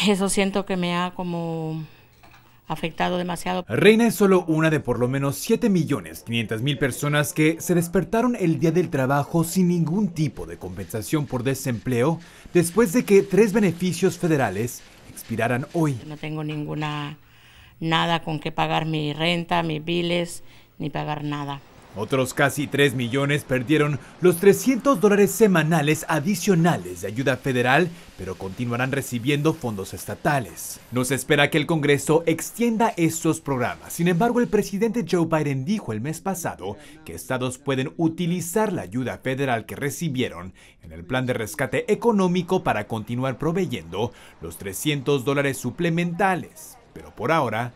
eso siento que me ha como afectado demasiado. Reina es solo una de por lo menos millones mil personas que se despertaron el día del trabajo sin ningún tipo de compensación por desempleo después de que tres beneficios federales expiraran hoy. No tengo ninguna nada con que pagar mi renta, mis biles, ni pagar nada. Otros casi 3 millones perdieron los 300 dólares semanales adicionales de ayuda federal, pero continuarán recibiendo fondos estatales. No se espera que el Congreso extienda estos programas. Sin embargo, el presidente Joe Biden dijo el mes pasado que estados pueden utilizar la ayuda federal que recibieron en el plan de rescate económico para continuar proveyendo los 300 dólares suplementales. Pero por ahora,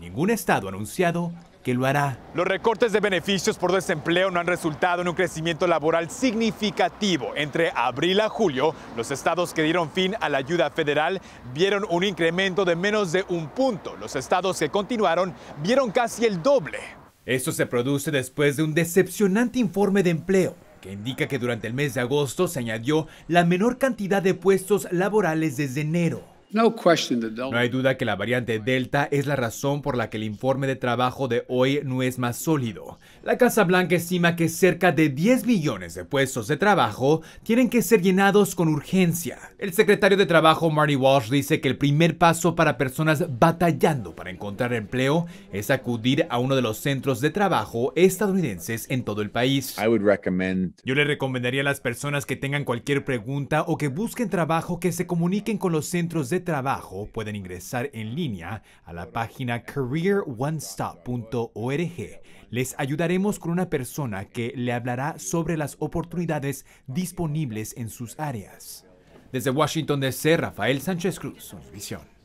ningún estado ha anunciado lo hará. Los recortes de beneficios por desempleo no han resultado en un crecimiento laboral significativo. Entre abril a julio, los estados que dieron fin a la ayuda federal vieron un incremento de menos de un punto. Los estados que continuaron vieron casi el doble. Esto se produce después de un decepcionante informe de empleo que indica que durante el mes de agosto se añadió la menor cantidad de puestos laborales desde enero. No hay duda que la variante Delta es la razón por la que el informe de trabajo de hoy no es más sólido. La Casa Blanca estima que cerca de 10 millones de puestos de trabajo tienen que ser llenados con urgencia. El secretario de Trabajo Marty Walsh dice que el primer paso para personas batallando para encontrar empleo es acudir a uno de los centros de trabajo estadounidenses en todo el país. Yo le recomendaría a las personas que tengan cualquier pregunta o que busquen trabajo que se comuniquen con los centros de trabajo pueden ingresar en línea a la página careeronestop.org. Les ayudaremos con una persona que le hablará sobre las oportunidades disponibles en sus áreas. Desde Washington DC, Rafael Sánchez Cruz, Univisión.